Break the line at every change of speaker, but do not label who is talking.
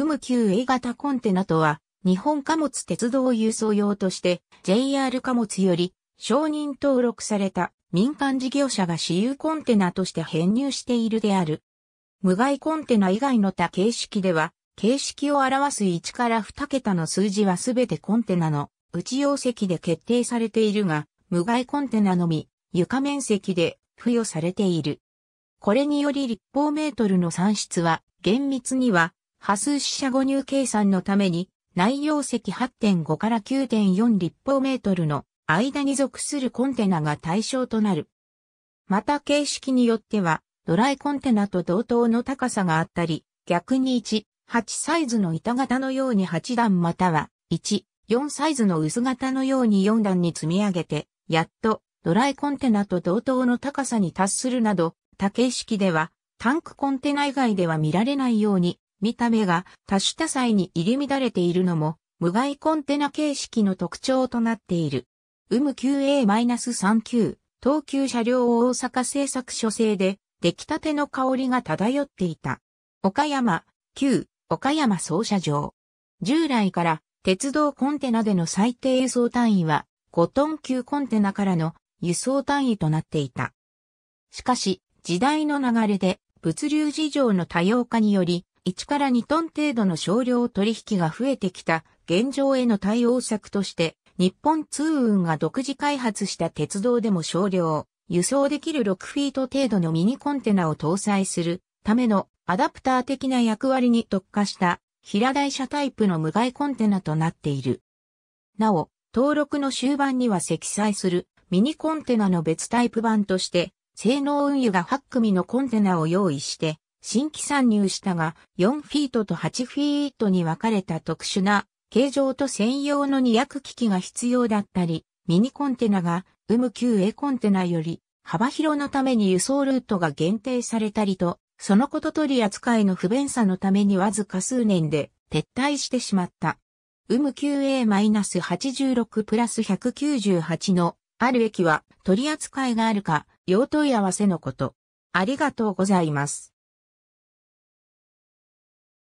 ウム9 A 型コンテナとは、日本貨物鉄道輸送用として JR 貨物より承認登録された民間事業者が私有コンテナとして編入しているである。無害コンテナ以外の他形式では、形式を表す1から2桁の数字はすべてコンテナの内容積で決定されているが、無害コンテナのみ床面積で付与されている。これにより立方メートルの算出は厳密には波数四捨五入計算のために、内容積8.5から9.4立方メートルの間に属するコンテナが対象となる。また形式によっては、ドライコンテナと同等の高さがあったり、逆に1、8サイズの板型のように8段または、1、4サイズの薄型のように4段に積み上げて、やっとドライコンテナと同等の高さに達するなど、多形式では、タンクコンテナ以外では見られないように、見た目が多種多彩に入り乱れているのも、無害コンテナ形式の特徴となっている。ウム9 a 3 9東急車両大阪製作所製で、出来たての香りが漂っていた。岡山、旧、岡山総車場。従来から鉄道コンテナでの最低輸送単位は5トン級コンテナからの輸送単位となっていた。しかし、時代の流れで物流事情の多様化により、1から2トン程度の少量取引が増えてきた現状への対応策として、日本通運が独自開発した鉄道でも少量、輸送できる6フィート程度のミニコンテナを搭載するためのアダプター的な役割に特化した平台車タイプの無害コンテナとなっている。なお、登録の終盤には積載するミニコンテナの別タイプ版として、性能運輸が8組のコンテナを用意して、新規参入したが、4フィートと8フィートに分かれた特殊な形状と専用の2役機器が必要だったり、ミニコンテナがウム9 a コンテナより幅広のために輸送ルートが限定されたりと、そのこと取り扱いの不便さのためにわずか数年で撤退してしまった。ウム9 a 8 6プラス198のある駅は取り扱いがあるか、用問い合わせのこと。ありがとうございます。